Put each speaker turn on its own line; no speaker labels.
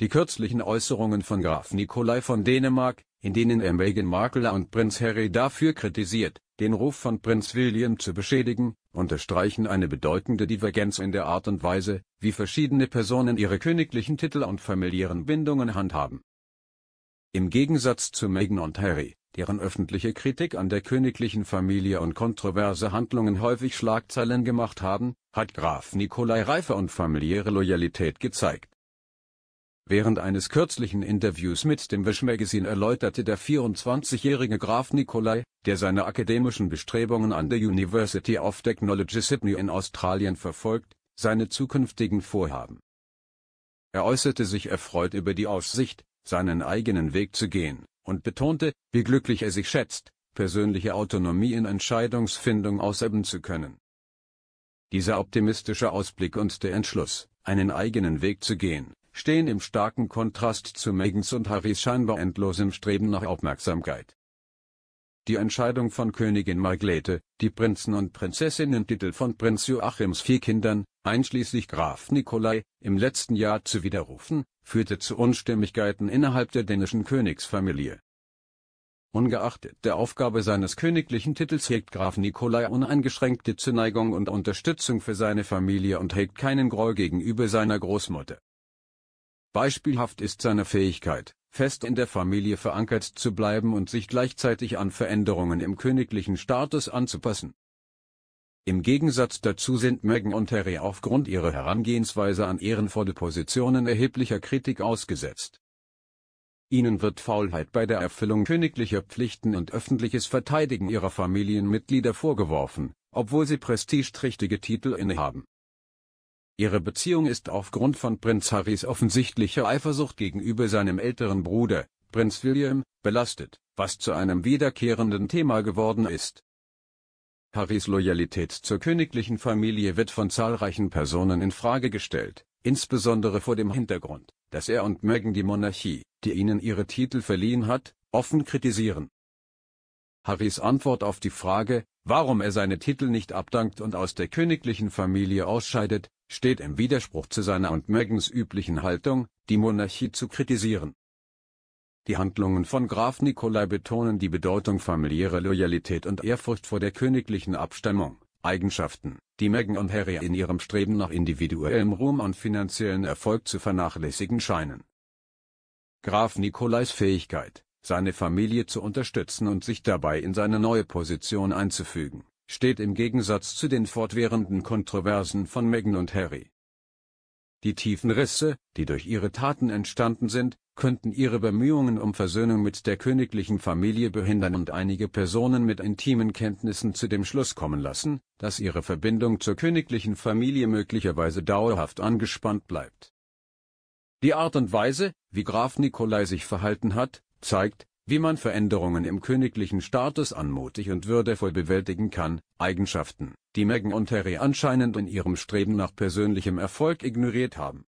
Die kürzlichen Äußerungen von Graf Nikolai von Dänemark, in denen er Meghan Markle und Prinz Harry dafür kritisiert, den Ruf von Prinz William zu beschädigen, unterstreichen eine bedeutende Divergenz in der Art und Weise, wie verschiedene Personen ihre königlichen Titel und familiären Bindungen handhaben. Im Gegensatz zu Meghan und Harry, deren öffentliche Kritik an der königlichen Familie und kontroverse Handlungen häufig Schlagzeilen gemacht haben, hat Graf Nikolai Reife und familiäre Loyalität gezeigt. Während eines kürzlichen Interviews mit dem Wish Magazine erläuterte der 24-jährige Graf Nikolai, der seine akademischen Bestrebungen an der University of Technology Sydney in Australien verfolgt, seine zukünftigen Vorhaben. Er äußerte sich erfreut über die Aussicht, seinen eigenen Weg zu gehen, und betonte, wie glücklich er sich schätzt, persönliche Autonomie in Entscheidungsfindung ausüben zu können. Dieser optimistische Ausblick und der Entschluss, einen eigenen Weg zu gehen, stehen im starken Kontrast zu Megans und Harrys scheinbar endlosem Streben nach Aufmerksamkeit. Die Entscheidung von Königin Margrethe, die Prinzen- und Prinzessinnen-Titel von Prinz Joachims vier Kindern, einschließlich Graf Nikolai, im letzten Jahr zu widerrufen, führte zu Unstimmigkeiten innerhalb der dänischen Königsfamilie. Ungeachtet der Aufgabe seines königlichen Titels hegt Graf Nikolai uneingeschränkte Zuneigung und Unterstützung für seine Familie und hegt keinen Groll gegenüber seiner Großmutter. Beispielhaft ist seine Fähigkeit, fest in der Familie verankert zu bleiben und sich gleichzeitig an Veränderungen im königlichen Status anzupassen. Im Gegensatz dazu sind Meghan und Harry aufgrund ihrer Herangehensweise an ehrenvolle Positionen erheblicher Kritik ausgesetzt. Ihnen wird Faulheit bei der Erfüllung königlicher Pflichten und öffentliches Verteidigen ihrer Familienmitglieder vorgeworfen, obwohl sie prestigeträchtige Titel innehaben Ihre Beziehung ist aufgrund von Prinz Harrys offensichtlicher Eifersucht gegenüber seinem älteren Bruder, Prinz William, belastet, was zu einem wiederkehrenden Thema geworden ist. Harrys Loyalität zur königlichen Familie wird von zahlreichen Personen in Frage gestellt, insbesondere vor dem Hintergrund, dass er und Meghan die Monarchie, die ihnen ihre Titel verliehen hat, offen kritisieren. Harrys Antwort auf die Frage, warum er seine Titel nicht abdankt und aus der königlichen Familie ausscheidet, steht im Widerspruch zu seiner und Megans üblichen Haltung, die Monarchie zu kritisieren. Die Handlungen von Graf Nikolai betonen die Bedeutung familiärer Loyalität und Ehrfurcht vor der königlichen Abstammung, Eigenschaften, die Meghan und Harry in ihrem Streben nach individuellem Ruhm und finanziellen Erfolg zu vernachlässigen scheinen. Graf Nikolais Fähigkeit, seine Familie zu unterstützen und sich dabei in seine neue Position einzufügen, steht im Gegensatz zu den fortwährenden Kontroversen von Meghan und Harry. Die tiefen Risse, die durch ihre Taten entstanden sind, könnten ihre Bemühungen um Versöhnung mit der königlichen Familie behindern und einige Personen mit intimen Kenntnissen zu dem Schluss kommen lassen, dass ihre Verbindung zur königlichen Familie möglicherweise dauerhaft angespannt bleibt. Die Art und Weise, wie Graf Nikolai sich verhalten hat, zeigt, wie man Veränderungen im königlichen Status anmutig und würdevoll bewältigen kann, Eigenschaften, die Meghan und Harry anscheinend in ihrem Streben nach persönlichem Erfolg ignoriert haben